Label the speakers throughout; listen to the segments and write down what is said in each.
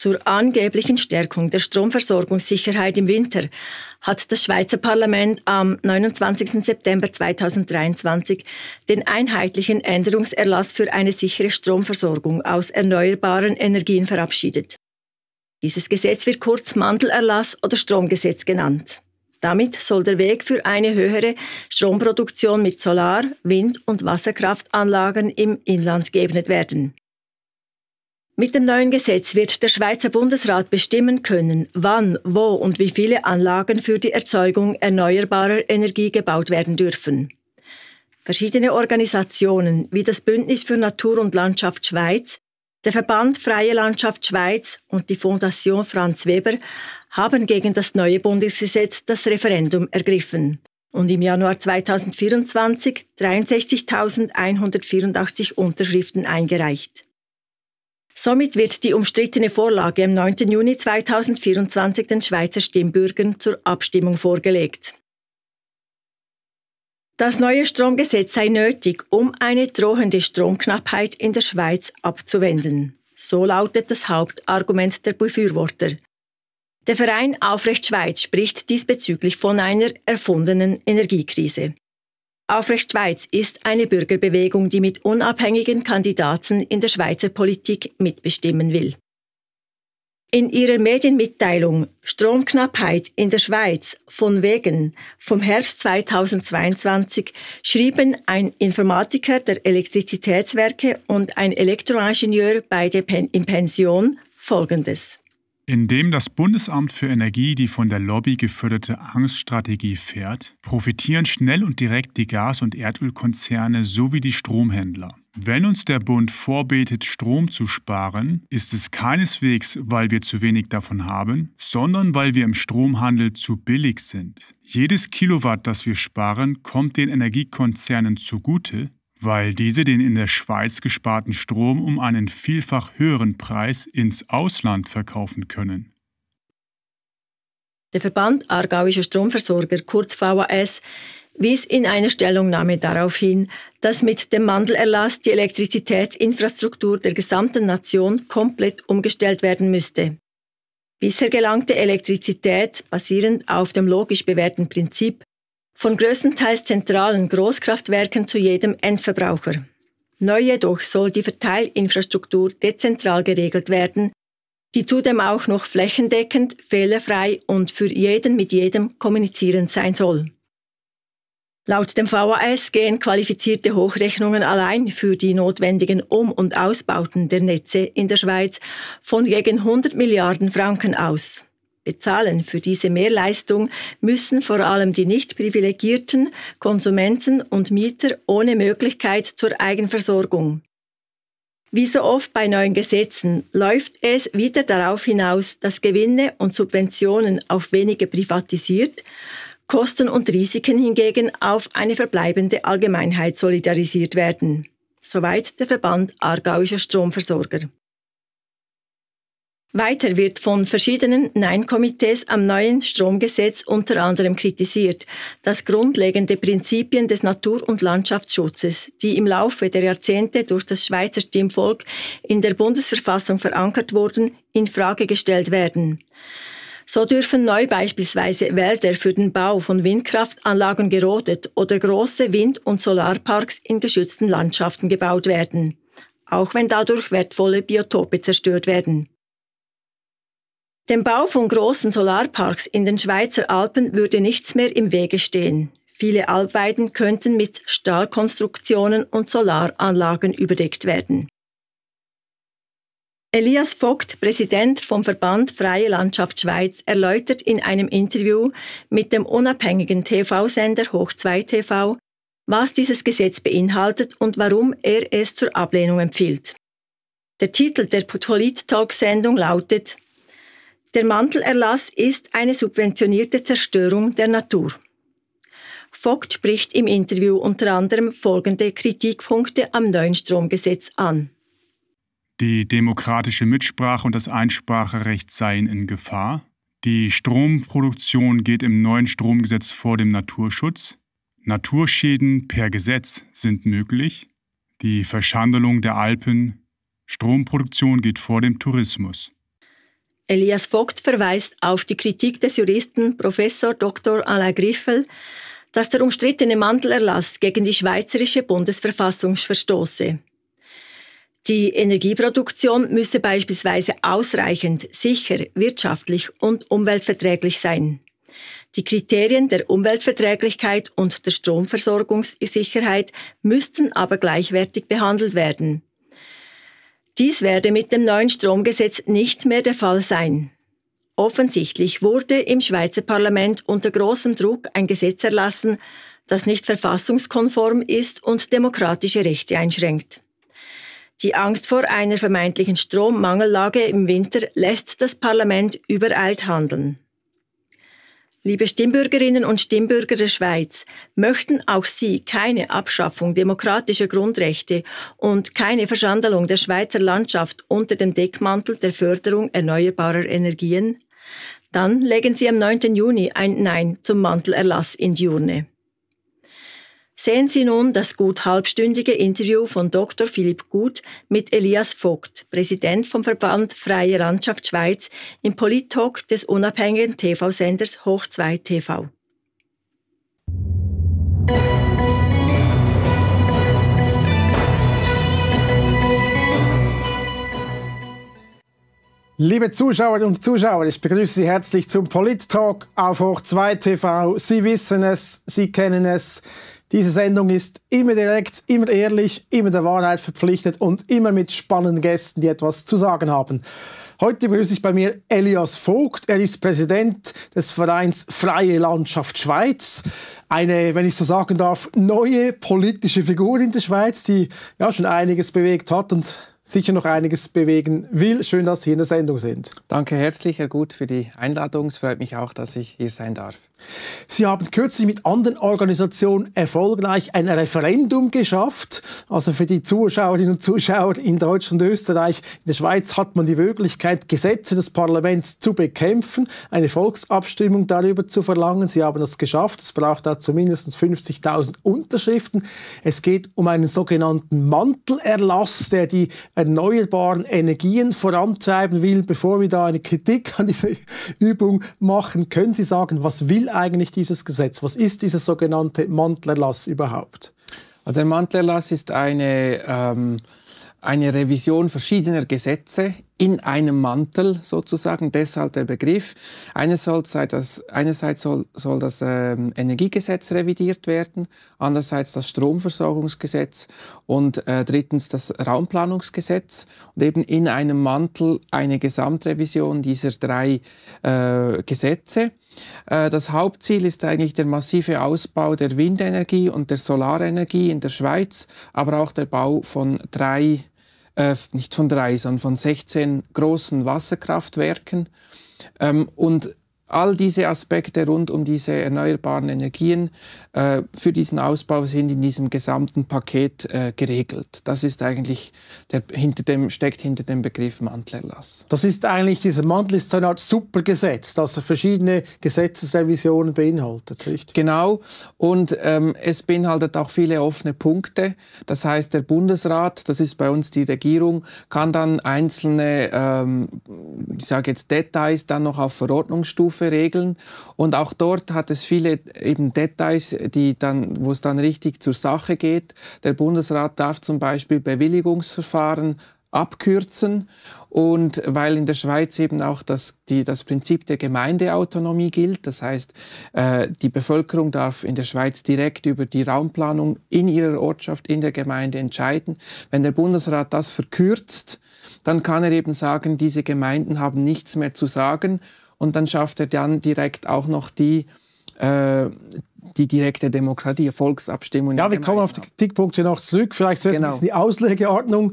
Speaker 1: Zur angeblichen Stärkung der Stromversorgungssicherheit im Winter hat das Schweizer Parlament am 29. September 2023 den einheitlichen Änderungserlass für eine sichere Stromversorgung aus erneuerbaren Energien verabschiedet. Dieses Gesetz wird kurz Mandelerlass oder Stromgesetz genannt. Damit soll der Weg für eine höhere Stromproduktion mit Solar-, Wind- und Wasserkraftanlagen im Inland geebnet werden. Mit dem neuen Gesetz wird der Schweizer Bundesrat bestimmen können, wann, wo und wie viele Anlagen für die Erzeugung erneuerbarer Energie gebaut werden dürfen. Verschiedene Organisationen wie das Bündnis für Natur und Landschaft Schweiz, der Verband Freie Landschaft Schweiz und die Fondation Franz Weber haben gegen das neue Bundesgesetz das Referendum ergriffen und im Januar 2024 63.184 Unterschriften eingereicht. Somit wird die umstrittene Vorlage am 9. Juni 2024 den Schweizer Stimmbürgern zur Abstimmung vorgelegt. Das neue Stromgesetz sei nötig, um eine drohende Stromknappheit in der Schweiz abzuwenden. So lautet das Hauptargument der Befürworter. Der Verein Aufrecht Schweiz spricht diesbezüglich von einer erfundenen Energiekrise. Aufrecht Schweiz ist eine Bürgerbewegung, die mit unabhängigen Kandidaten in der Schweizer Politik mitbestimmen will. In ihrer Medienmitteilung Stromknappheit in der Schweiz von wegen vom Herbst 2022 schrieben ein Informatiker der Elektrizitätswerke und ein Elektroingenieur beide in Pension Folgendes.
Speaker 2: Indem das Bundesamt für Energie die von der Lobby geförderte Angststrategie fährt, profitieren schnell und direkt die Gas- und Erdölkonzerne sowie die Stromhändler. Wenn uns der Bund vorbetet, Strom zu sparen, ist es keineswegs, weil wir zu wenig davon haben, sondern weil wir im Stromhandel zu billig sind. Jedes Kilowatt, das wir sparen, kommt den Energiekonzernen zugute, weil diese den in der Schweiz gesparten Strom um einen vielfach höheren Preis ins Ausland verkaufen können.
Speaker 1: Der Verband Aargauischer Stromversorger, kurz VAS, wies in einer Stellungnahme darauf hin, dass mit dem Mandelerlass die Elektrizitätsinfrastruktur der gesamten Nation komplett umgestellt werden müsste. Bisher gelangte Elektrizität, basierend auf dem logisch bewährten Prinzip, von größtenteils zentralen Großkraftwerken zu jedem Endverbraucher. Neu jedoch soll die Verteilinfrastruktur dezentral geregelt werden, die zudem auch noch flächendeckend, fehlerfrei und für jeden mit jedem kommunizierend sein soll. Laut dem VAS gehen qualifizierte Hochrechnungen allein für die notwendigen Um- und Ausbauten der Netze in der Schweiz von gegen 100 Milliarden Franken aus bezahlen. Für diese Mehrleistung müssen vor allem die nicht privilegierten Konsumenten und Mieter ohne Möglichkeit zur Eigenversorgung. Wie so oft bei neuen Gesetzen läuft es wieder darauf hinaus, dass Gewinne und Subventionen auf wenige privatisiert, Kosten und Risiken hingegen auf eine verbleibende Allgemeinheit solidarisiert werden. Soweit der Verband Aargauischer Stromversorger. Weiter wird von verschiedenen Nein-Komitees am neuen Stromgesetz unter anderem kritisiert, dass grundlegende Prinzipien des Natur- und Landschaftsschutzes, die im Laufe der Jahrzehnte durch das Schweizer Stimmvolk in der Bundesverfassung verankert wurden, in Frage gestellt werden. So dürfen neu beispielsweise Wälder für den Bau von Windkraftanlagen gerodet oder große Wind- und Solarparks in geschützten Landschaften gebaut werden, auch wenn dadurch wertvolle Biotope zerstört werden. Dem Bau von großen Solarparks in den Schweizer Alpen würde nichts mehr im Wege stehen. Viele Alpweiden könnten mit Stahlkonstruktionen und Solaranlagen überdeckt werden. Elias Vogt, Präsident vom Verband Freie Landschaft Schweiz, erläutert in einem Interview mit dem unabhängigen TV-Sender Hoch2 TV, was dieses Gesetz beinhaltet und warum er es zur Ablehnung empfiehlt. Der Titel der Polit-Talk-Sendung lautet der Mantelerlass ist eine subventionierte Zerstörung der Natur. Vogt spricht im Interview unter anderem folgende Kritikpunkte am neuen Stromgesetz an.
Speaker 2: Die demokratische Mitsprache und das Einspracherecht seien in Gefahr. Die Stromproduktion geht im neuen Stromgesetz vor dem Naturschutz. Naturschäden per Gesetz sind möglich. Die Verschandelung der Alpen. Stromproduktion geht vor dem Tourismus.
Speaker 1: Elias Vogt verweist auf die Kritik des Juristen Professor Dr. Alain Griffel, dass der umstrittene Mandelerlass gegen die schweizerische Bundesverfassung verstoße. Die Energieproduktion müsse beispielsweise ausreichend, sicher, wirtschaftlich und umweltverträglich sein. Die Kriterien der Umweltverträglichkeit und der Stromversorgungssicherheit müssten aber gleichwertig behandelt werden. Dies werde mit dem neuen Stromgesetz nicht mehr der Fall sein. Offensichtlich wurde im Schweizer Parlament unter großem Druck ein Gesetz erlassen, das nicht verfassungskonform ist und demokratische Rechte einschränkt. Die Angst vor einer vermeintlichen Strommangellage im Winter lässt das Parlament übereilt handeln. Liebe Stimmbürgerinnen und Stimmbürger der Schweiz, möchten auch Sie keine Abschaffung demokratischer Grundrechte und keine Verschandelung der Schweizer Landschaft unter dem Deckmantel der Förderung erneuerbarer Energien? Dann legen Sie am 9. Juni ein Nein zum Mantelerlass in die Urne. Sehen Sie nun das gut halbstündige Interview von Dr. Philipp Gut mit Elias Vogt, Präsident vom Verband Freie Landschaft Schweiz, im Polit-Talk des unabhängigen TV-Senders Hoch 2 TV.
Speaker 3: Liebe Zuschauerinnen und Zuschauer, ich begrüße Sie herzlich zum Polit-Talk auf Hoch 2 TV. Sie wissen es, Sie kennen es. Diese Sendung ist immer direkt, immer ehrlich, immer der Wahrheit verpflichtet und immer mit spannenden Gästen, die etwas zu sagen haben. Heute begrüße ich bei mir Elias Vogt. Er ist Präsident des Vereins Freie Landschaft Schweiz. Eine, wenn ich so sagen darf, neue politische Figur in der Schweiz, die ja schon einiges bewegt hat und sicher noch einiges bewegen will. Schön, dass Sie in der Sendung sind.
Speaker 4: Danke herzlich, Herr Gut, für die Einladung. Es freut mich auch, dass ich hier sein darf.
Speaker 3: Sie haben kürzlich mit anderen Organisationen erfolgreich ein Referendum geschafft. Also für die Zuschauerinnen und Zuschauer in Deutschland und Österreich, in der Schweiz hat man die Möglichkeit, Gesetze des Parlaments zu bekämpfen, eine Volksabstimmung darüber zu verlangen. Sie haben das geschafft. Es braucht dazu zumindest 50.000 Unterschriften. Es geht um einen sogenannten Mantelerlass, der die erneuerbaren Energien vorantreiben will. Bevor wir da eine Kritik an diese Übung machen, können Sie sagen, was will will eigentlich dieses Gesetz? Was ist dieses sogenannte Mantlerlass überhaupt? Also der Mantlerlass
Speaker 4: ist eine, ähm, eine Revision verschiedener Gesetze in einem Mantel sozusagen, deshalb der Begriff. Einerseits, einerseits soll, soll das ähm, Energiegesetz revidiert werden, andererseits das Stromversorgungsgesetz und äh, drittens das Raumplanungsgesetz und eben in einem Mantel eine Gesamtrevision dieser drei äh, Gesetze. Äh, das Hauptziel ist eigentlich der massive Ausbau der Windenergie und der Solarenergie in der Schweiz, aber auch der Bau von drei, äh, nicht von drei, sondern von 16 großen Wasserkraftwerken. Ähm, und all diese Aspekte rund um diese erneuerbaren Energien äh, für diesen Ausbau sind in diesem gesamten Paket äh, geregelt. Das ist eigentlich der, hinter dem steckt hinter dem Begriff Mantelerlass.
Speaker 3: Das ist eigentlich dieser Mantel ist so eine Art Supergesetz, das verschiedene Gesetzesrevisionen
Speaker 4: beinhaltet, richtig? Genau. Und ähm, es beinhaltet auch viele offene Punkte. Das heißt, der Bundesrat, das ist bei uns die Regierung, kann dann einzelne, ähm, ich sage jetzt Details dann noch auf Verordnungsstufe regeln. Und auch dort hat es viele eben Details, die dann, wo es dann richtig zur Sache geht. Der Bundesrat darf zum Beispiel Bewilligungsverfahren abkürzen und weil in der Schweiz eben auch das, die, das Prinzip der Gemeindeautonomie gilt, das heißt, äh, die Bevölkerung darf in der Schweiz direkt über die Raumplanung in ihrer Ortschaft, in der Gemeinde entscheiden. Wenn der Bundesrat das verkürzt, dann kann er eben sagen, diese Gemeinden haben nichts mehr zu sagen und dann schafft er dann direkt auch noch die, äh, die direkte Demokratie, Volksabstimmung. Ja, wir kommen auf die Kritikpunkte noch zurück.
Speaker 3: Vielleicht zuerst genau. die Auslegeordnung.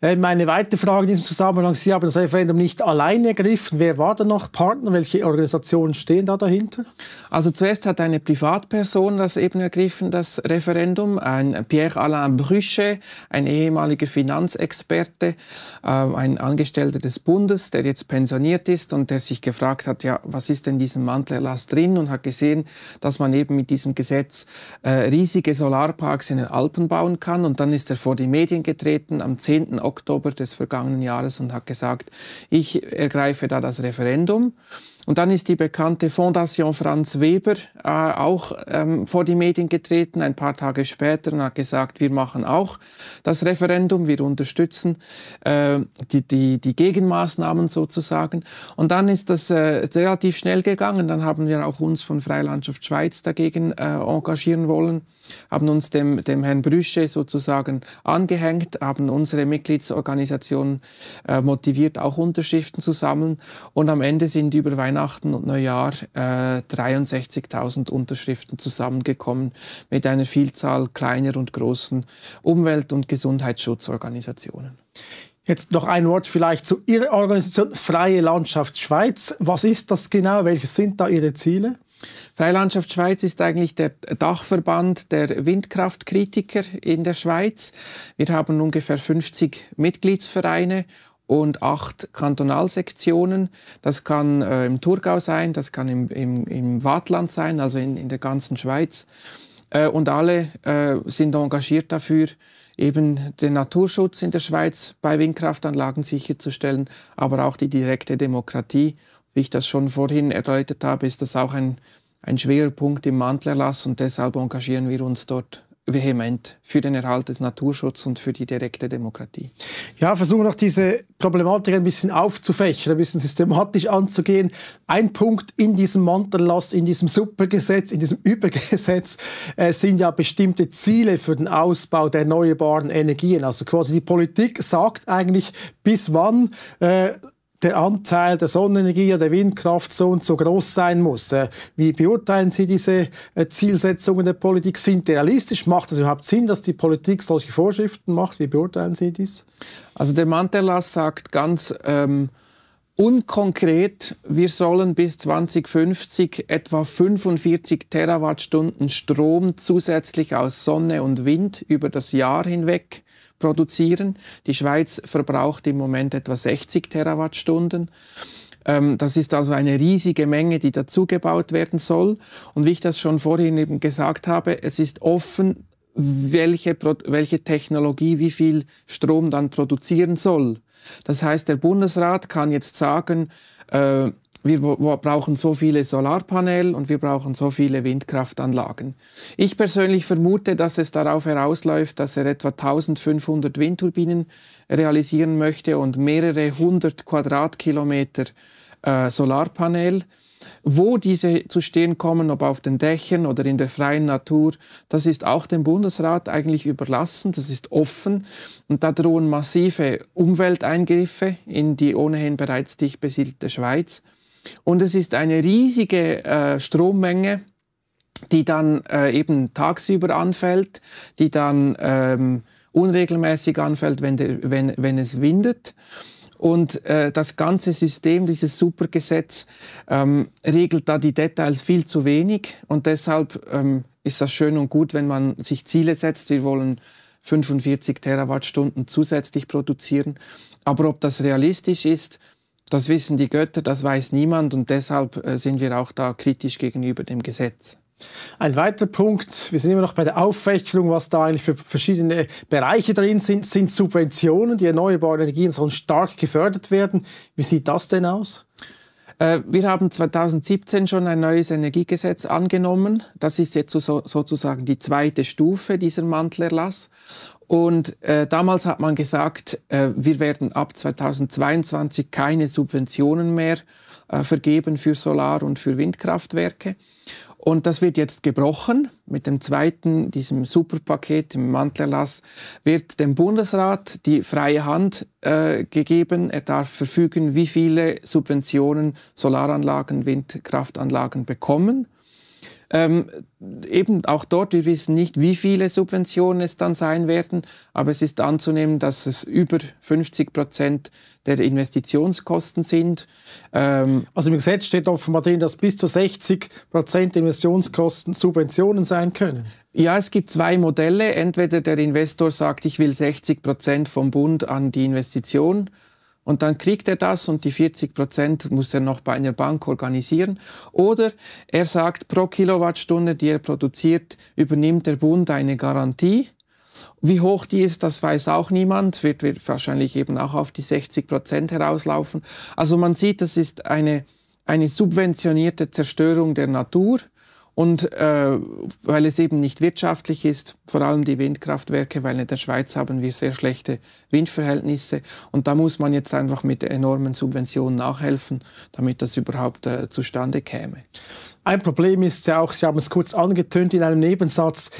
Speaker 3: Äh, meine weitere Frage in diesem Zusammenhang, Sie haben das Referendum nicht alleine ergriffen. Wer war da noch Partner? Welche Organisationen stehen da dahinter?
Speaker 4: Also zuerst hat eine Privatperson das eben ergriffen, das Referendum, ein Pierre-Alain Brüche, ein ehemaliger Finanzexperte, äh, ein Angestellter des Bundes, der jetzt pensioniert ist und der sich gefragt hat, ja, was ist denn in diesem Mantelerlass drin und hat gesehen, dass man eben mit diesem diesem Gesetz äh, riesige Solarparks in den Alpen bauen kann. Und dann ist er vor die Medien getreten am 10. Oktober des vergangenen Jahres und hat gesagt, ich ergreife da das Referendum. Und dann ist die bekannte Fondation Franz Weber äh, auch ähm, vor die Medien getreten, ein paar Tage später, und hat gesagt, wir machen auch das Referendum, wir unterstützen äh, die, die, die Gegenmaßnahmen sozusagen. Und dann ist das äh, relativ schnell gegangen, dann haben wir auch uns von Freilandschaft Schweiz dagegen äh, engagieren wollen haben uns dem, dem Herrn Brüsche sozusagen angehängt, haben unsere Mitgliedsorganisation äh, motiviert, auch Unterschriften zu sammeln. Und am Ende sind über Weihnachten und Neujahr äh, 63.000 Unterschriften zusammengekommen mit einer Vielzahl kleiner und großen Umwelt- und Gesundheitsschutzorganisationen. Jetzt noch ein Wort vielleicht zu Ihrer Organisation Freie Landschaft Schweiz. Was ist das genau? Welches sind da Ihre Ziele? Freilandschaft Schweiz ist eigentlich der Dachverband der Windkraftkritiker in der Schweiz. Wir haben ungefähr 50 Mitgliedsvereine und acht Kantonalsektionen. Das kann äh, im Thurgau sein, das kann im, im, im Waadtland sein, also in, in der ganzen Schweiz. Äh, und alle äh, sind engagiert dafür, eben den Naturschutz in der Schweiz bei Windkraftanlagen sicherzustellen, aber auch die direkte Demokratie. Wie ich das schon vorhin erläutert habe, ist das auch ein ein schwerer Punkt im Mantlerlass und deshalb engagieren wir uns dort vehement für den Erhalt des Naturschutzes und für die direkte Demokratie.
Speaker 3: Ja, versuchen wir noch diese Problematik ein bisschen aufzufächern, ein bisschen systematisch anzugehen. Ein Punkt in diesem Mantellass, in diesem Supergesetz, in diesem Übergesetz äh, sind ja bestimmte Ziele für den Ausbau der erneuerbaren Energien. Also quasi die Politik sagt eigentlich, bis wann äh, der Anteil der Sonnenenergie oder der Windkraft so und so groß sein muss. Äh, wie beurteilen Sie diese äh, Zielsetzungen der Politik? Sind die realistisch? Macht es überhaupt Sinn, dass die Politik solche
Speaker 4: Vorschriften macht? Wie beurteilen Sie dies? Also der Mantelas sagt ganz ähm, unkonkret, wir sollen bis 2050 etwa 45 Terawattstunden Strom zusätzlich aus Sonne und Wind über das Jahr hinweg produzieren. Die Schweiz verbraucht im Moment etwa 60 Terawattstunden. Ähm, das ist also eine riesige Menge, die dazugebaut werden soll. Und wie ich das schon vorhin eben gesagt habe, es ist offen, welche, welche Technologie wie viel Strom dann produzieren soll. Das heißt, der Bundesrat kann jetzt sagen, äh, wir brauchen so viele Solarpanel und wir brauchen so viele Windkraftanlagen. Ich persönlich vermute, dass es darauf herausläuft, dass er etwa 1500 Windturbinen realisieren möchte und mehrere hundert Quadratkilometer äh, Solarpanel. Wo diese zu stehen kommen, ob auf den Dächern oder in der freien Natur, das ist auch dem Bundesrat eigentlich überlassen, das ist offen und da drohen massive Umwelteingriffe in die ohnehin bereits dicht besiedelte Schweiz. Und es ist eine riesige äh, Strommenge, die dann äh, eben tagsüber anfällt, die dann ähm, unregelmäßig anfällt, wenn, der, wenn, wenn es windet. Und äh, das ganze System, dieses Supergesetz, ähm, regelt da die Details viel zu wenig. Und deshalb ähm, ist das schön und gut, wenn man sich Ziele setzt. Wir wollen 45 Terawattstunden zusätzlich produzieren. Aber ob das realistisch ist, das wissen die Götter, das weiß niemand und deshalb äh, sind wir auch da kritisch gegenüber dem Gesetz. Ein weiterer Punkt, wir sind immer noch bei der Aufwächelung, was da eigentlich für verschiedene
Speaker 3: Bereiche drin sind, sind Subventionen. Die erneuerbaren Energien sollen stark gefördert werden. Wie sieht
Speaker 4: das denn aus? Äh, wir haben 2017 schon ein neues Energiegesetz angenommen. Das ist jetzt sozusagen die zweite Stufe dieser Mantelerlass. Und äh, damals hat man gesagt, äh, wir werden ab 2022 keine Subventionen mehr äh, vergeben für Solar- und für Windkraftwerke. Und das wird jetzt gebrochen. Mit dem zweiten, diesem Superpaket im Mantlerlass, wird dem Bundesrat die freie Hand äh, gegeben. Er darf verfügen, wie viele Subventionen Solaranlagen, Windkraftanlagen bekommen. Ähm, eben auch dort, wir wissen nicht, wie viele Subventionen es dann sein werden, aber es ist anzunehmen, dass es über 50 Prozent der Investitionskosten sind. Ähm also im Gesetz steht offenbar drin, dass bis zu 60 Prozent Investitionskosten
Speaker 3: Subventionen sein können.
Speaker 4: Ja, es gibt zwei Modelle. Entweder der Investor sagt, ich will 60 Prozent vom Bund an die Investition und dann kriegt er das und die 40 Prozent muss er noch bei einer Bank organisieren. Oder er sagt, pro Kilowattstunde, die er produziert, übernimmt der Bund eine Garantie. Wie hoch die ist, das weiß auch niemand, wird, wird wahrscheinlich eben auch auf die 60 Prozent herauslaufen. Also man sieht, das ist eine, eine subventionierte Zerstörung der Natur und äh, weil es eben nicht wirtschaftlich ist, vor allem die Windkraftwerke, weil in der Schweiz haben wir sehr schlechte Windverhältnisse. Und da muss man jetzt einfach mit enormen Subventionen nachhelfen, damit das überhaupt äh, zustande käme. Ein Problem ist ja auch, Sie
Speaker 3: haben es kurz angetönt in einem Nebensatz,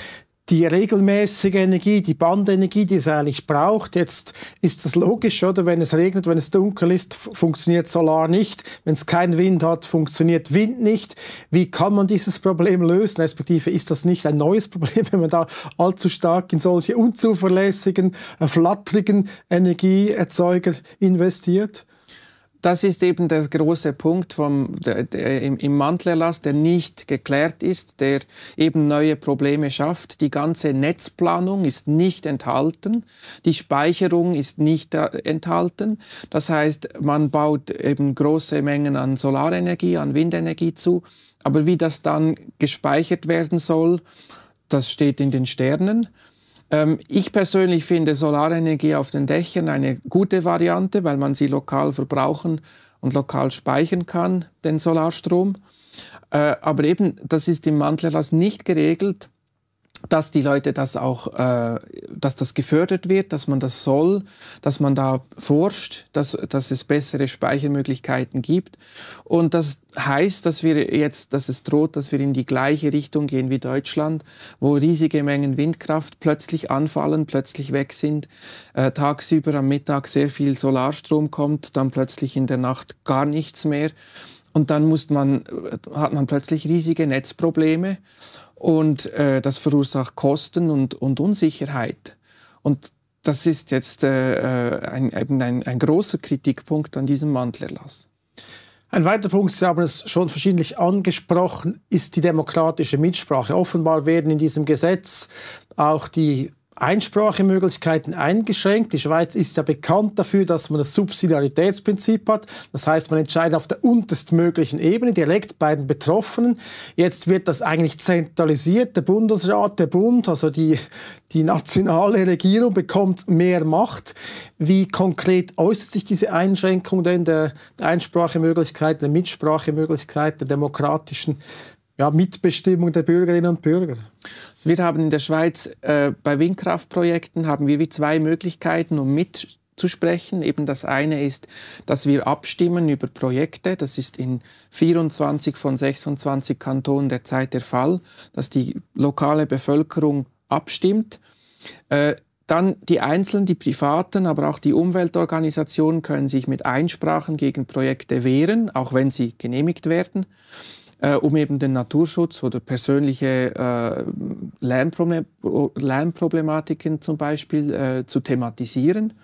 Speaker 3: die regelmäßige Energie, die Bandenergie, die es eigentlich braucht. Jetzt ist das logisch, oder? Wenn es regnet, wenn es dunkel ist, funktioniert Solar nicht. Wenn es keinen Wind hat, funktioniert Wind nicht. Wie kann man dieses Problem lösen? Respektive ist das nicht ein neues Problem, wenn man da allzu stark in solche unzuverlässigen, äh, flatterigen Energieerzeuger investiert?
Speaker 4: das ist eben der große Punkt vom, der, der, im, im Mantelerlass, der nicht geklärt ist, der eben neue Probleme schafft. Die ganze Netzplanung ist nicht enthalten, die Speicherung ist nicht äh, enthalten. Das heißt, man baut eben große Mengen an Solarenergie, an Windenergie zu, aber wie das dann gespeichert werden soll, das steht in den Sternen. Ähm, ich persönlich finde Solarenergie auf den Dächern eine gute Variante, weil man sie lokal verbrauchen und lokal speichern kann, den Solarstrom. Äh, aber eben, das ist im Mantlerlass nicht geregelt dass die Leute das auch, äh, dass das gefördert wird, dass man das soll, dass man da forscht, dass, dass es bessere Speichermöglichkeiten gibt. Und das heißt, dass wir jetzt, dass es droht, dass wir in die gleiche Richtung gehen wie Deutschland, wo riesige Mengen Windkraft plötzlich anfallen, plötzlich weg sind, äh, tagsüber am Mittag sehr viel Solarstrom kommt, dann plötzlich in der Nacht gar nichts mehr. Und dann muss man, hat man plötzlich riesige Netzprobleme und äh, das verursacht Kosten und, und Unsicherheit. Und das ist jetzt äh, äh ein, eben ein, ein großer Kritikpunkt an diesem Mantlerlass. Ein weiterer Punkt, Sie haben es schon verschiedentlich angesprochen, ist die demokratische
Speaker 3: Mitsprache. Offenbar werden in diesem Gesetz auch die Einsprachemöglichkeiten eingeschränkt. Die Schweiz ist ja bekannt dafür, dass man das Subsidiaritätsprinzip hat. Das heißt, man entscheidet auf der unterstmöglichen Ebene direkt bei den Betroffenen. Jetzt wird das eigentlich zentralisiert. Der Bundesrat, der Bund, also die, die nationale Regierung bekommt mehr Macht. Wie konkret äußert sich diese Einschränkung denn der Einsprachemöglichkeiten, der Mitsprachemöglichkeiten, der demokratischen ja, Mitbestimmung der Bürgerinnen und Bürger.
Speaker 4: Wir haben in der Schweiz äh, bei Windkraftprojekten haben wir wie zwei Möglichkeiten, um mitzusprechen. Eben das eine ist, dass wir abstimmen über Projekte. Das ist in 24 von 26 Kantonen derzeit der Fall, dass die lokale Bevölkerung abstimmt. Äh, dann die Einzelnen, die Privaten, aber auch die Umweltorganisationen können sich mit Einsprachen gegen Projekte wehren, auch wenn sie genehmigt werden äh, um eben den Naturschutz oder persönliche äh, Lernproblem Lernproblematiken zum Beispiel äh, zu thematisieren.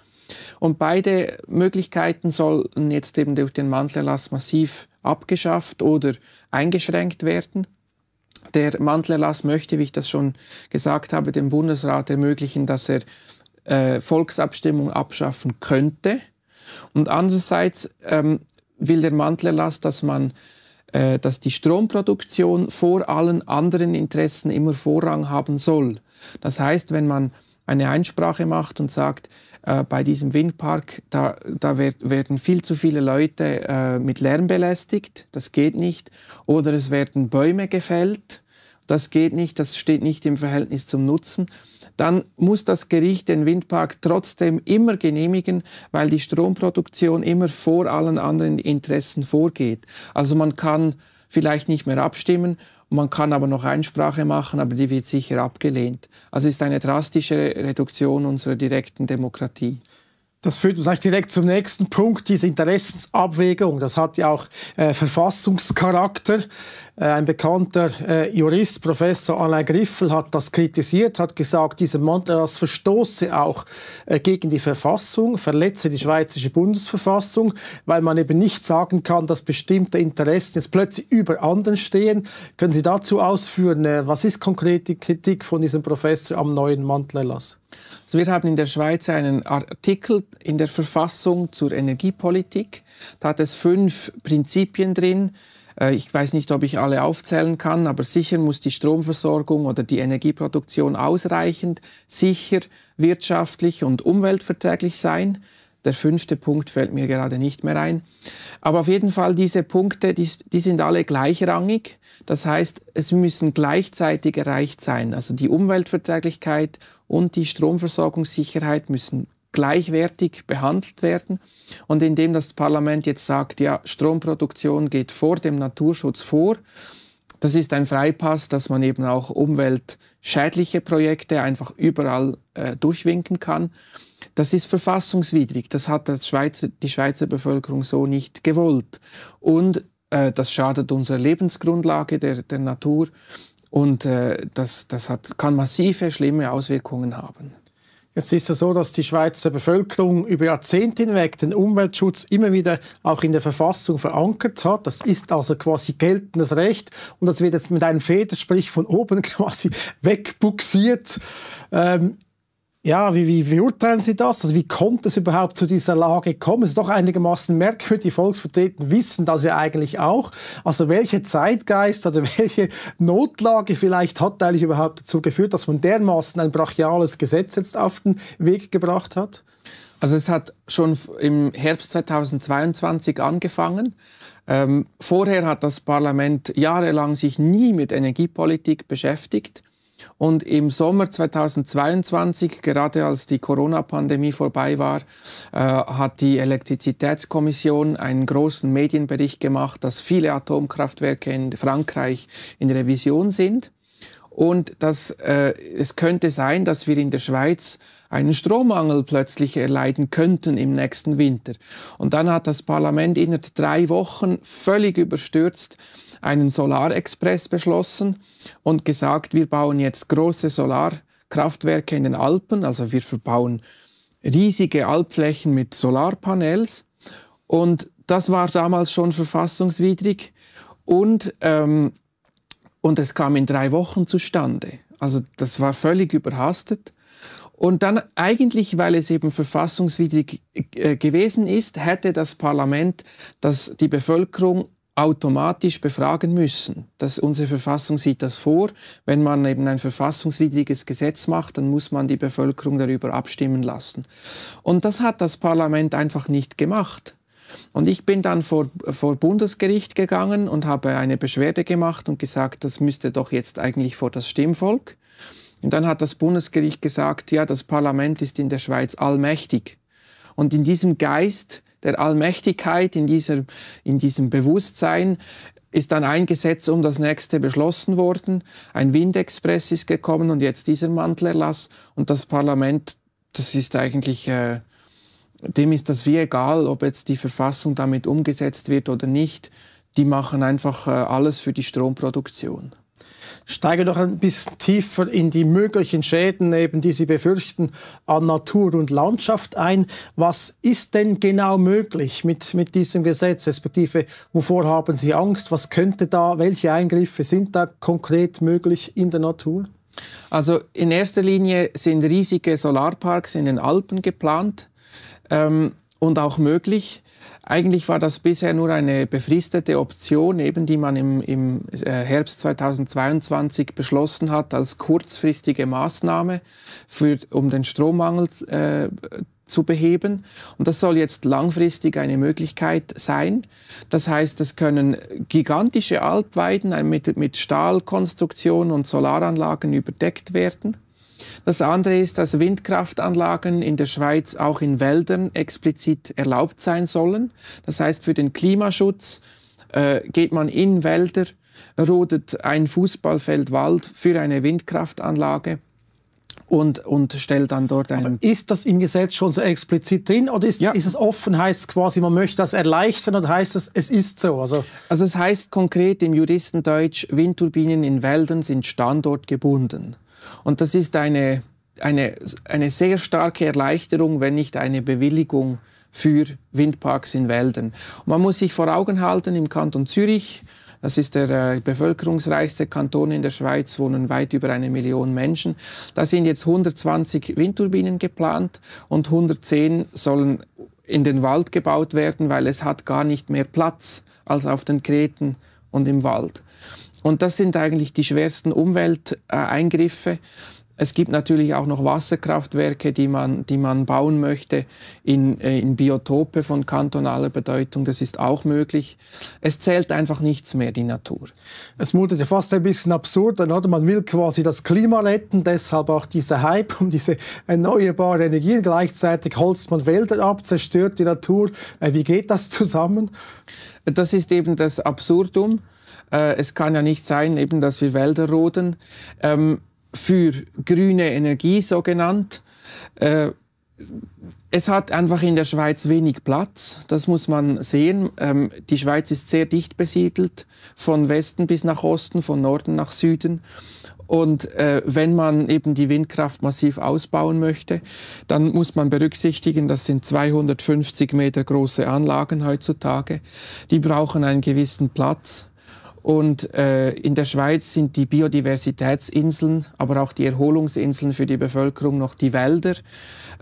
Speaker 4: Und beide Möglichkeiten sollen jetzt eben durch den Mantlerlass massiv abgeschafft oder eingeschränkt werden. Der Mantlerlass möchte, wie ich das schon gesagt habe, dem Bundesrat ermöglichen, dass er äh, Volksabstimmung abschaffen könnte. Und andererseits ähm, will der Mantlerlass, dass man äh, dass die Stromproduktion vor allen anderen Interessen immer Vorrang haben soll. Das heißt, wenn man eine Einsprache macht und sagt, äh, bei diesem Windpark, da, da werd, werden viel zu viele Leute äh, mit Lärm belästigt, das geht nicht, oder es werden Bäume gefällt, das geht nicht, das steht nicht im Verhältnis zum Nutzen dann muss das Gericht den Windpark trotzdem immer genehmigen, weil die Stromproduktion immer vor allen anderen Interessen vorgeht. Also man kann vielleicht nicht mehr abstimmen, man kann aber noch Einsprache machen, aber die wird sicher abgelehnt. Also ist eine drastische Reduktion unserer direkten Demokratie. Das führt uns eigentlich direkt zum nächsten Punkt, diese Interessensabwägung.
Speaker 3: Das hat ja auch äh, Verfassungscharakter. Äh, ein bekannter äh, Jurist, Professor Alain Griffel, hat das kritisiert, hat gesagt, dieser Mandelas verstoße auch äh, gegen die Verfassung, verletze die schweizerische Bundesverfassung, weil man eben nicht sagen kann, dass bestimmte Interessen jetzt plötzlich über anderen stehen. Können Sie dazu ausführen,
Speaker 4: äh, was ist konkret die Kritik von diesem Professor am neuen Mandelas? Also wir haben in der Schweiz einen Artikel in der Verfassung zur Energiepolitik. Da hat es fünf Prinzipien drin. Äh, ich weiß nicht, ob ich alle aufzählen kann, aber sicher muss die Stromversorgung oder die Energieproduktion ausreichend, sicher, wirtschaftlich und umweltverträglich sein. Der fünfte Punkt fällt mir gerade nicht mehr ein. Aber auf jeden Fall, diese Punkte, die, die sind alle gleichrangig. Das heißt, es müssen gleichzeitig erreicht sein. Also die Umweltverträglichkeit und die Stromversorgungssicherheit müssen gleichwertig behandelt werden. Und indem das Parlament jetzt sagt, ja, Stromproduktion geht vor dem Naturschutz vor, das ist ein Freipass, dass man eben auch umweltschädliche Projekte einfach überall äh, durchwinken kann. Das ist verfassungswidrig. Das hat das Schweizer, die Schweizer Bevölkerung so nicht gewollt. Und äh, das schadet unserer Lebensgrundlage, der, der Natur. Und äh, das, das hat, kann massive, schlimme Auswirkungen haben. Jetzt ist es
Speaker 3: so, dass die Schweizer Bevölkerung über Jahrzehnte hinweg den Umweltschutz immer wieder auch in der Verfassung verankert hat. Das ist also quasi geltendes Recht und das wird jetzt mit einem Federsprich von oben quasi wegbuxiert. Ähm, ja, wie, wie beurteilen Sie das? Also wie konnte es überhaupt zu dieser Lage kommen? Es ist doch einigermaßen merkwürdig. Die Volksvertreter wissen das ja eigentlich auch. Also welche Zeitgeist oder welche Notlage vielleicht hat eigentlich überhaupt dazu geführt, dass man dermaßen ein brachiales Gesetz jetzt auf den Weg
Speaker 4: gebracht hat? Also es hat schon im Herbst 2022 angefangen. Ähm, vorher hat das Parlament jahrelang sich nie mit Energiepolitik beschäftigt. Und im Sommer 2022, gerade als die Corona-Pandemie vorbei war, äh, hat die Elektrizitätskommission einen großen Medienbericht gemacht, dass viele Atomkraftwerke in Frankreich in Revision sind und das, äh, es könnte sein, dass wir in der Schweiz einen Strommangel plötzlich erleiden könnten im nächsten Winter. Und dann hat das Parlament innerhalb drei Wochen völlig überstürzt einen Solarexpress beschlossen und gesagt, wir bauen jetzt große Solarkraftwerke in den Alpen, also wir verbauen riesige Alpflächen mit Solarpanels. Und das war damals schon verfassungswidrig. Und ähm, und es kam in drei Wochen zustande. Also das war völlig überhastet. Und dann eigentlich, weil es eben verfassungswidrig äh, gewesen ist, hätte das Parlament das, die Bevölkerung automatisch befragen müssen. Das, unsere Verfassung sieht das vor. Wenn man eben ein verfassungswidriges Gesetz macht, dann muss man die Bevölkerung darüber abstimmen lassen. Und das hat das Parlament einfach nicht gemacht. Und ich bin dann vor, vor Bundesgericht gegangen und habe eine Beschwerde gemacht und gesagt, das müsste doch jetzt eigentlich vor das Stimmvolk. Und dann hat das Bundesgericht gesagt, ja, das Parlament ist in der Schweiz allmächtig. Und in diesem Geist der Allmächtigkeit, in, dieser, in diesem Bewusstsein ist dann ein Gesetz um das nächste beschlossen worden, ein Windexpress ist gekommen und jetzt dieser Mantelerlass und das Parlament, das ist eigentlich... Äh, dem ist das wie egal, ob jetzt die Verfassung damit umgesetzt wird oder nicht. Die machen einfach äh, alles für die Stromproduktion.
Speaker 3: Steige doch ein bisschen tiefer in die möglichen Schäden, eben, die Sie befürchten, an Natur und Landschaft ein. Was ist denn genau möglich mit, mit diesem Gesetz, respektive wovor haben Sie Angst? Was könnte da, welche Eingriffe sind da konkret möglich in der Natur?
Speaker 4: Also in erster Linie sind riesige Solarparks in den Alpen geplant ähm, und auch möglich. Eigentlich war das bisher nur eine befristete Option, eben die man im, im äh, Herbst 2022 beschlossen hat als kurzfristige Maßnahme, für, um den Strommangel äh, zu beheben. Und das soll jetzt langfristig eine Möglichkeit sein. Das heißt, es können gigantische Alpweiden mit, mit Stahlkonstruktionen und Solaranlagen überdeckt werden. Das andere ist, dass Windkraftanlagen in der Schweiz auch in Wäldern explizit erlaubt sein sollen. Das heißt, für den Klimaschutz äh, geht man in Wälder, rodet ein Fußballfeld Wald für eine Windkraftanlage und, und stellt dann dort ein. ist das
Speaker 3: im Gesetz schon so explizit drin oder ist, ja. ist es offen? Heißt quasi, man möchte das erleichtern oder heißt es,
Speaker 4: es ist so? Also, also es heißt konkret im Juristendeutsch, Windturbinen in Wäldern sind standortgebunden. Und das ist eine, eine, eine sehr starke Erleichterung, wenn nicht eine Bewilligung für Windparks in Wäldern. Und man muss sich vor Augen halten, im Kanton Zürich, das ist der äh, bevölkerungsreichste Kanton in der Schweiz, wohnen weit über eine Million Menschen. Da sind jetzt 120 Windturbinen geplant und 110 sollen in den Wald gebaut werden, weil es hat gar nicht mehr Platz als auf den Kreten und im Wald. Und das sind eigentlich die schwersten Umwelteingriffe. Es gibt natürlich auch noch Wasserkraftwerke, die man, die man bauen möchte in, äh, in Biotope von kantonaler Bedeutung. Das ist auch möglich. Es zählt einfach nichts mehr, die Natur. Es wurde ja fast ein bisschen absurd, oder?
Speaker 3: Man will quasi das Klima retten, deshalb auch dieser Hype um diese erneuerbare Energien.
Speaker 4: Gleichzeitig
Speaker 3: holzt man Wälder ab, zerstört die Natur. Äh, wie geht das zusammen?
Speaker 4: Das ist eben das Absurdum. Äh, es kann ja nicht sein, eben, dass wir Wälder roden, ähm, für grüne Energie so genannt. Äh, es hat einfach in der Schweiz wenig Platz, das muss man sehen. Ähm, die Schweiz ist sehr dicht besiedelt, von Westen bis nach Osten, von Norden nach Süden. Und äh, wenn man eben die Windkraft massiv ausbauen möchte, dann muss man berücksichtigen, das sind 250 Meter große Anlagen heutzutage, die brauchen einen gewissen Platz. Und äh, in der Schweiz sind die Biodiversitätsinseln, aber auch die Erholungsinseln für die Bevölkerung noch die Wälder.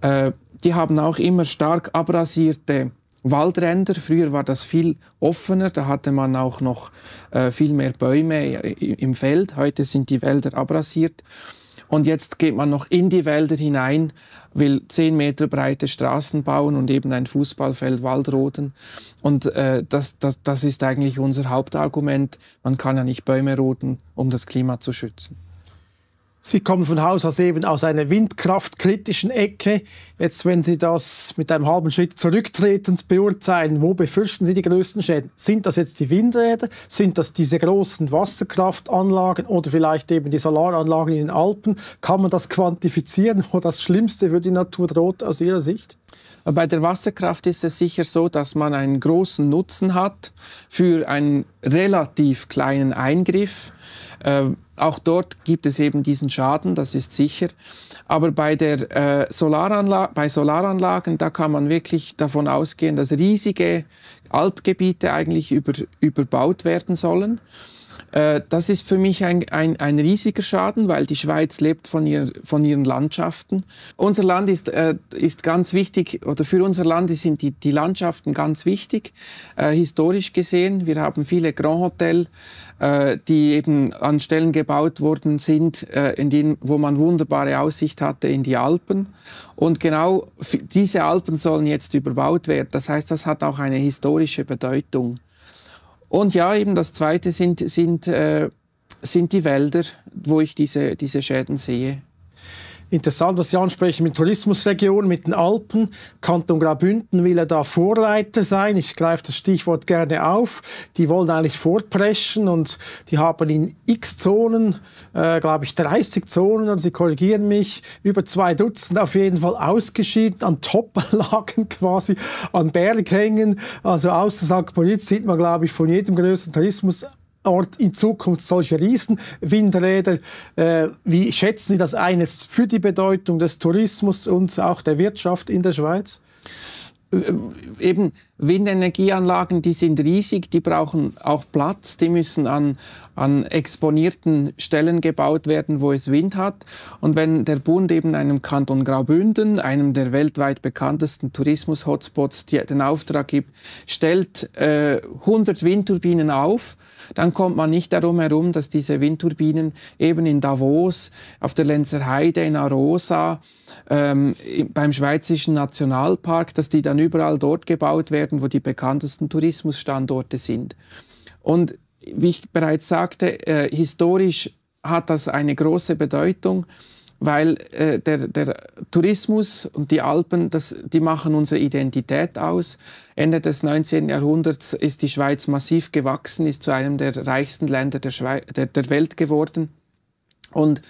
Speaker 4: Äh, die haben auch immer stark abrasierte Waldränder. Früher war das viel offener, da hatte man auch noch äh, viel mehr Bäume im Feld. Heute sind die Wälder abrasiert. Und jetzt geht man noch in die Wälder hinein will zehn Meter breite Straßen bauen und eben ein Fußballfeld Waldroden. Und äh, das, das, das ist eigentlich unser Hauptargument. Man kann ja nicht Bäume roden, um das Klima zu schützen. Sie kommen von Haus aus eben aus einer windkraftkritischen Ecke.
Speaker 3: Jetzt, wenn Sie das mit einem halben Schritt zurücktretend beurteilen, wo befürchten Sie die größten Schäden? Sind das jetzt die Windräder? Sind das diese großen Wasserkraftanlagen oder vielleicht eben die Solaranlagen in den Alpen? Kann man das quantifizieren, wo das Schlimmste für die Natur droht
Speaker 4: aus Ihrer Sicht? Bei der Wasserkraft ist es sicher so, dass man einen großen Nutzen hat für einen relativ kleinen Eingriff. Äh, auch dort gibt es eben diesen Schaden, das ist sicher. Aber bei, der, äh, Solaranla bei Solaranlagen, da kann man wirklich davon ausgehen, dass riesige Alpgebiete eigentlich über, überbaut werden sollen. Äh, das ist für mich ein, ein, ein, riesiger Schaden, weil die Schweiz lebt von, ihr, von ihren Landschaften. Unser Land ist, äh, ist ganz wichtig, oder für unser Land sind die, die Landschaften ganz wichtig, äh, historisch gesehen. Wir haben viele Grand Hotels, äh, die eben an Stellen gebaut worden sind, äh, in denen, wo man wunderbare Aussicht hatte in die Alpen. Und genau diese Alpen sollen jetzt überbaut werden. Das heißt, das hat auch eine historische Bedeutung. Und ja, eben das Zweite sind, sind, äh, sind die Wälder, wo ich diese, diese Schäden sehe. Interessant, was Sie ansprechen mit Tourismusregionen, mit
Speaker 3: den Alpen. Kanton Graubünden will ja da Vorleiter sein. Ich greife das Stichwort gerne auf. Die wollen eigentlich vorpreschen und die haben in x Zonen, äh, glaube ich 30 Zonen, und Sie korrigieren mich, über zwei Dutzend auf jeden Fall ausgeschieden, an Topanlagen quasi, an Berghängen. Also außer St. Moritz sieht man, glaube ich, von jedem größeren Tourismus Ort in Zukunft solche Riesenwindräder? Äh, wie schätzen Sie das ein jetzt für die Bedeutung des Tourismus und auch der Wirtschaft
Speaker 4: in der Schweiz? Äh, eben Windenergieanlagen, die sind riesig, die brauchen auch Platz, die müssen an, an exponierten Stellen gebaut werden, wo es Wind hat. Und wenn der Bund eben einem Kanton Graubünden, einem der weltweit bekanntesten Tourismus-Hotspots, den Auftrag gibt, stellt äh, 100 Windturbinen auf, dann kommt man nicht darum herum, dass diese Windturbinen eben in Davos, auf der Lenzer Heide, in Arosa, ähm, beim Schweizerischen Nationalpark, dass die dann überall dort gebaut werden, wo die bekanntesten Tourismusstandorte sind. Und wie ich bereits sagte, äh, historisch hat das eine große Bedeutung weil äh, der, der, Tourismus und die Alpen, das, die machen unsere Identität aus. Ende des 19. Jahrhunderts ist die Schweiz massiv gewachsen, ist zu einem der reichsten Länder der, Schwe der, der Welt geworden. Und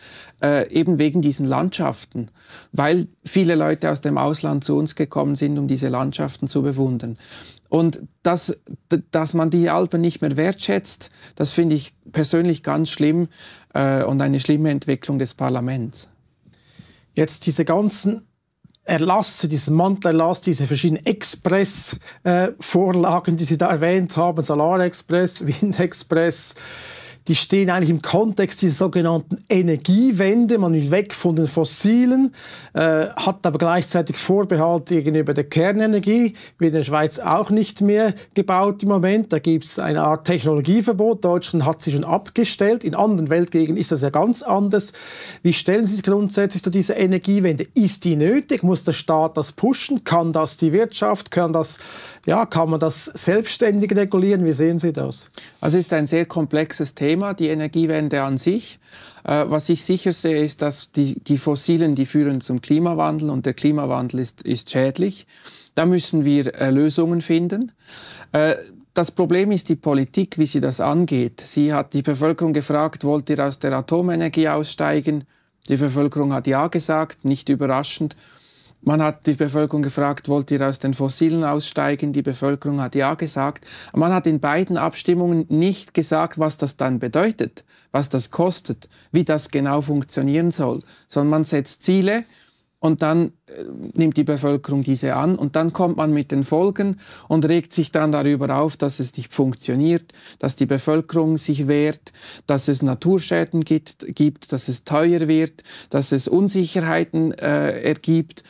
Speaker 4: äh, eben wegen diesen Landschaften, weil viele Leute aus dem Ausland zu uns gekommen sind, um diese Landschaften zu bewundern. Und dass, dass man die Alpen nicht mehr wertschätzt, das finde ich persönlich ganz schlimm äh, und eine schlimme Entwicklung des Parlaments jetzt diese ganzen Erlasse,
Speaker 3: diesen Mantelerlass, diese verschiedenen Express-Vorlagen, äh, die Sie da erwähnt haben, Solarexpress, Windexpress, die stehen eigentlich im Kontext dieser sogenannten Energiewende. Man will weg von den Fossilen, äh, hat aber gleichzeitig Vorbehalt gegenüber der Kernenergie. Wird in der Schweiz auch nicht mehr gebaut im Moment. Da gibt es eine Art Technologieverbot. Deutschland hat sie schon abgestellt. In anderen Weltgegenden ist das ja ganz anders. Wie stellen Sie sich grundsätzlich zu dieser Energiewende? Ist die nötig? Muss der Staat das pushen? Kann das die Wirtschaft? Kann, das, ja, kann man das selbstständig regulieren?
Speaker 4: Wie sehen Sie das? Also es ist ein sehr komplexes Thema. Thema, die Energiewende an sich. Äh, was ich sicher sehe, ist, dass die, die Fossilen, die führen zum Klimawandel und der Klimawandel ist, ist schädlich. Da müssen wir äh, Lösungen finden. Äh, das Problem ist die Politik, wie sie das angeht. Sie hat die Bevölkerung gefragt, wollt ihr aus der Atomenergie aussteigen? Die Bevölkerung hat Ja gesagt, nicht überraschend. Man hat die Bevölkerung gefragt, wollt ihr aus den Fossilen aussteigen? Die Bevölkerung hat ja gesagt. Man hat in beiden Abstimmungen nicht gesagt, was das dann bedeutet, was das kostet, wie das genau funktionieren soll, sondern man setzt Ziele und dann äh, nimmt die Bevölkerung diese an und dann kommt man mit den Folgen und regt sich dann darüber auf, dass es nicht funktioniert, dass die Bevölkerung sich wehrt, dass es Naturschäden gibt, gibt dass es teuer wird, dass es Unsicherheiten äh, ergibt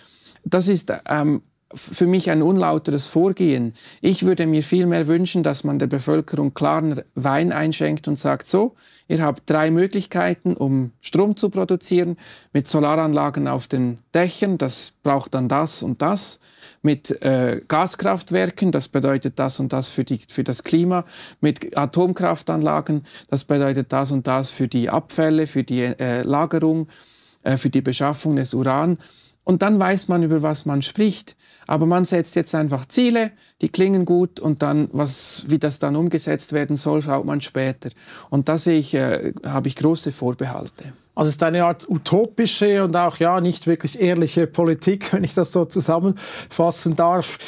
Speaker 4: das ist ähm, für mich ein unlauteres Vorgehen. Ich würde mir vielmehr wünschen, dass man der Bevölkerung klaren Wein einschenkt und sagt, so, ihr habt drei Möglichkeiten, um Strom zu produzieren, mit Solaranlagen auf den Dächern, das braucht dann das und das, mit äh, Gaskraftwerken, das bedeutet das und das für, die, für das Klima, mit Atomkraftanlagen, das bedeutet das und das für die Abfälle, für die äh, Lagerung, äh, für die Beschaffung des Uran und dann weiß man, über was man spricht. Aber man setzt jetzt einfach Ziele, die klingen gut und dann, was, wie das dann umgesetzt werden soll, schaut man später. Und da sehe ich, äh, habe ich große Vorbehalte. Also es ist eine Art utopische und auch ja nicht wirklich ehrliche Politik, wenn ich das so
Speaker 3: zusammenfassen darf.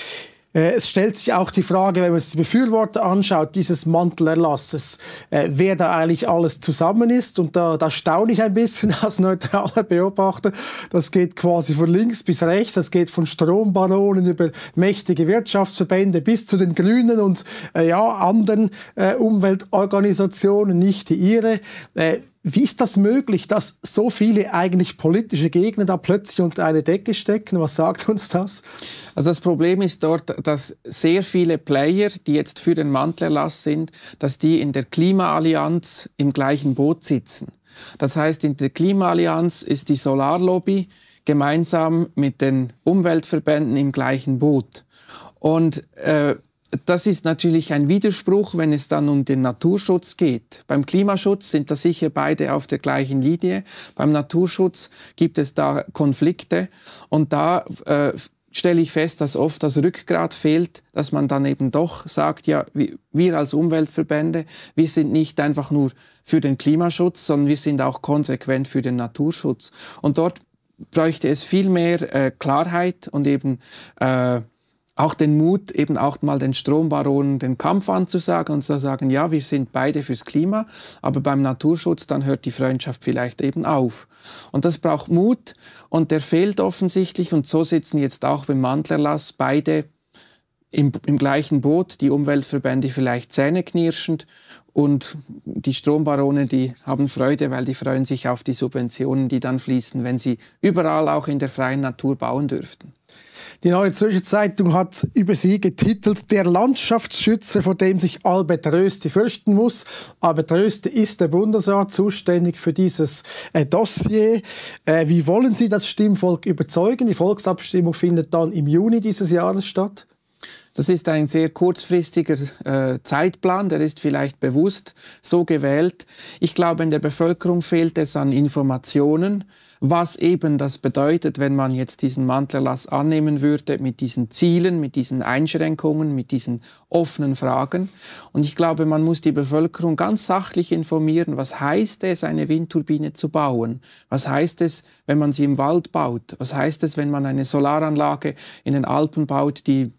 Speaker 3: Äh, es stellt sich auch die Frage, wenn man sich die Befürworter anschaut, dieses Mantelerlasses, äh, wer da eigentlich alles zusammen ist. Und da, da staune ich ein bisschen als neutraler Beobachter. Das geht quasi von links bis rechts. Das geht von Strombaronen über mächtige Wirtschaftsverbände bis zu den Grünen und äh, ja, anderen Umweltorganisationen, nicht die ihre. Wie ist das möglich, dass so viele eigentlich politische Gegner da plötzlich unter eine Decke stecken? Was sagt uns
Speaker 4: das? Also das Problem ist dort, dass sehr viele Player, die jetzt für den Mantelerlass sind, dass die in der Klimaallianz im gleichen Boot sitzen. Das heißt, in der Klimaallianz ist die Solarlobby gemeinsam mit den Umweltverbänden im gleichen Boot. Und äh, das ist natürlich ein Widerspruch, wenn es dann um den Naturschutz geht. Beim Klimaschutz sind da sicher beide auf der gleichen Linie. Beim Naturschutz gibt es da Konflikte und da äh, stelle ich fest, dass oft das Rückgrat fehlt, dass man dann eben doch sagt, ja, wir als Umweltverbände, wir sind nicht einfach nur für den Klimaschutz, sondern wir sind auch konsequent für den Naturschutz. Und dort bräuchte es viel mehr äh, Klarheit und eben äh, auch den Mut, eben auch mal den Strombaronen den Kampf anzusagen und zu sagen, ja, wir sind beide fürs Klima, aber beim Naturschutz, dann hört die Freundschaft vielleicht eben auf. Und das braucht Mut und der fehlt offensichtlich und so sitzen jetzt auch beim Mantlerlass beide im, im gleichen Boot, die Umweltverbände vielleicht zähneknirschend und die Strombarone, die haben Freude, weil die freuen sich auf die Subventionen, die dann fließen, wenn sie überall auch in der freien Natur bauen dürften.
Speaker 3: Die neue Zürcher Zeitung hat über sie getitelt, der Landschaftsschützer, vor dem sich Albert Rösti fürchten muss. Albert Rösti ist der Bundesrat zuständig für dieses äh, Dossier. Äh, wie wollen Sie das Stimmvolk überzeugen? Die Volksabstimmung findet
Speaker 4: dann im Juni dieses Jahres statt. Das ist ein sehr kurzfristiger äh, Zeitplan, der ist vielleicht bewusst so gewählt. Ich glaube, in der Bevölkerung fehlt es an Informationen, was eben das bedeutet, wenn man jetzt diesen Mantlerlass annehmen würde mit diesen Zielen, mit diesen Einschränkungen, mit diesen offenen Fragen. Und ich glaube, man muss die Bevölkerung ganz sachlich informieren, was heißt es, eine Windturbine zu bauen? Was heißt es, wenn man sie im Wald baut? Was heißt es, wenn man eine Solaranlage in den Alpen baut, die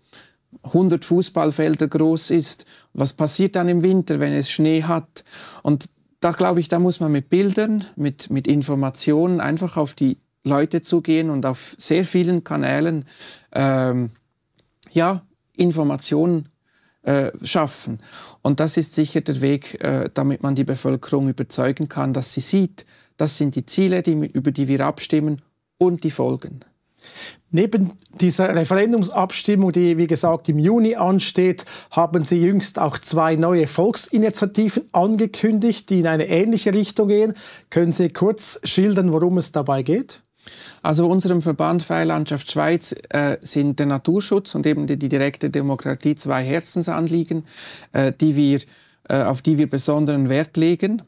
Speaker 4: 100 Fußballfelder groß ist. Was passiert dann im Winter, wenn es Schnee hat? Und da glaube ich, da muss man mit Bildern, mit, mit Informationen einfach auf die Leute zugehen und auf sehr vielen Kanälen ähm, ja, Informationen äh, schaffen. Und das ist sicher der Weg, äh, damit man die Bevölkerung überzeugen kann, dass sie sieht, das sind die Ziele, die, über die wir abstimmen und die Folgen. Neben
Speaker 3: dieser Referendumsabstimmung, die wie gesagt im Juni ansteht, haben Sie jüngst auch zwei neue Volksinitiativen angekündigt, die in eine ähnliche Richtung gehen. Können Sie kurz
Speaker 4: schildern, worum es dabei geht? Also unserem Verband Freilandschaft Schweiz äh, sind der Naturschutz und eben die, die direkte Demokratie zwei Herzensanliegen, äh, die wir, äh, auf die wir besonderen Wert legen.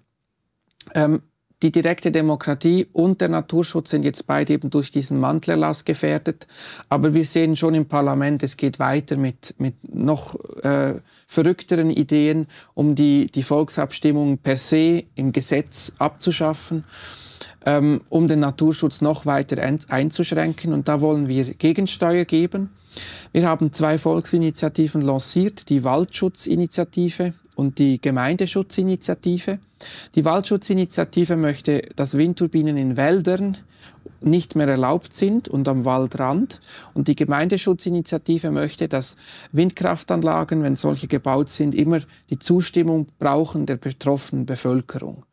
Speaker 4: Ähm, die direkte Demokratie und der Naturschutz sind jetzt beide eben durch diesen Mantlerlass gefährdet. Aber wir sehen schon im Parlament, es geht weiter mit, mit noch äh, verrückteren Ideen, um die, die Volksabstimmung per se im Gesetz abzuschaffen, ähm, um den Naturschutz noch weiter einzuschränken. Und da wollen wir Gegensteuer geben. Wir haben zwei Volksinitiativen lanciert, die Waldschutzinitiative und die Gemeindeschutzinitiative. Die Waldschutzinitiative möchte, dass Windturbinen in Wäldern nicht mehr erlaubt sind und am Waldrand. Und die Gemeindeschutzinitiative möchte, dass Windkraftanlagen, wenn solche gebaut sind, immer die Zustimmung brauchen der betroffenen Bevölkerung.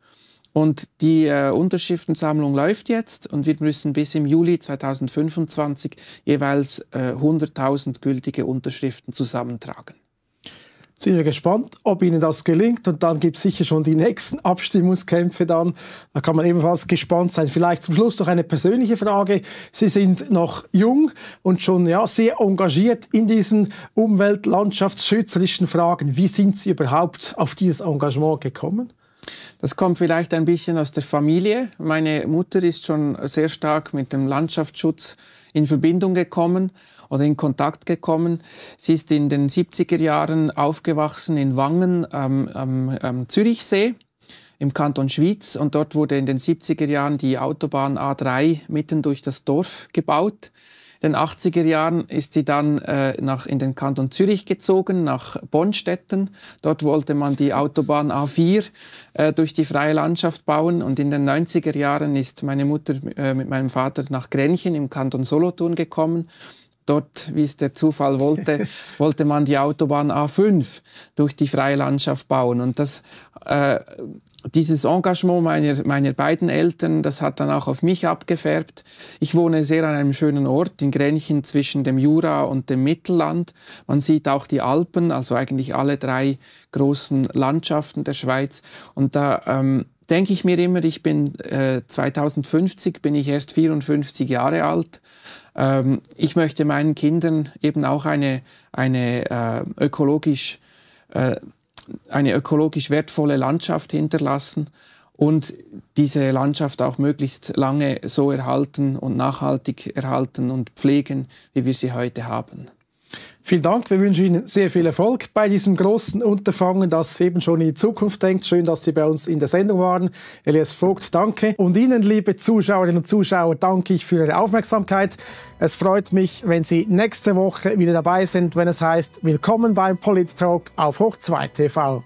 Speaker 4: Und die äh, Unterschriftensammlung läuft jetzt und wir müssen bis im Juli 2025 jeweils äh, 100.000 gültige Unterschriften zusammentragen.
Speaker 3: sind wir gespannt, ob Ihnen das gelingt und dann gibt es sicher schon die nächsten Abstimmungskämpfe dann. Da kann man ebenfalls gespannt sein. Vielleicht zum Schluss noch eine persönliche Frage. Sie sind noch jung und schon ja, sehr engagiert in diesen umweltlandschaftsschützerischen Fragen. Wie sind Sie
Speaker 4: überhaupt auf dieses Engagement gekommen? Das kommt vielleicht ein bisschen aus der Familie. Meine Mutter ist schon sehr stark mit dem Landschaftsschutz in Verbindung gekommen oder in Kontakt gekommen. Sie ist in den 70er Jahren aufgewachsen in Wangen am, am, am Zürichsee im Kanton Schwyz und dort wurde in den 70er Jahren die Autobahn A3 mitten durch das Dorf gebaut den 80er Jahren ist sie dann äh, nach, in den Kanton Zürich gezogen, nach Bonstetten. Dort wollte man die Autobahn A4 äh, durch die freie Landschaft bauen. Und in den 90er Jahren ist meine Mutter äh, mit meinem Vater nach Grenchen im Kanton Solothurn gekommen dort, wie es der Zufall wollte, wollte man die Autobahn A5 durch die freie Landschaft bauen. Und das äh, dieses Engagement meiner, meiner beiden Eltern, das hat dann auch auf mich abgefärbt. Ich wohne sehr an einem schönen Ort in Grenchen zwischen dem Jura und dem Mittelland. Man sieht auch die Alpen, also eigentlich alle drei großen Landschaften der Schweiz. Und da ähm, denke ich mir immer, ich bin äh, 2050, bin ich erst 54 Jahre alt. Ähm, ich möchte meinen Kindern eben auch eine, eine äh, ökologisch äh, eine ökologisch wertvolle Landschaft hinterlassen und diese Landschaft auch möglichst lange so erhalten und nachhaltig erhalten und pflegen, wie wir sie heute haben. Vielen Dank. Wir wünschen Ihnen sehr viel Erfolg bei diesem großen Unterfangen,
Speaker 3: das eben schon in die Zukunft denkt. Schön, dass Sie bei uns in der Sendung waren. Elias Vogt, danke. Und Ihnen, liebe Zuschauerinnen und Zuschauer, danke ich für Ihre Aufmerksamkeit. Es freut mich, wenn Sie nächste Woche wieder dabei sind, wenn es heißt Willkommen beim Polit Talk auf Hoch 2 TV.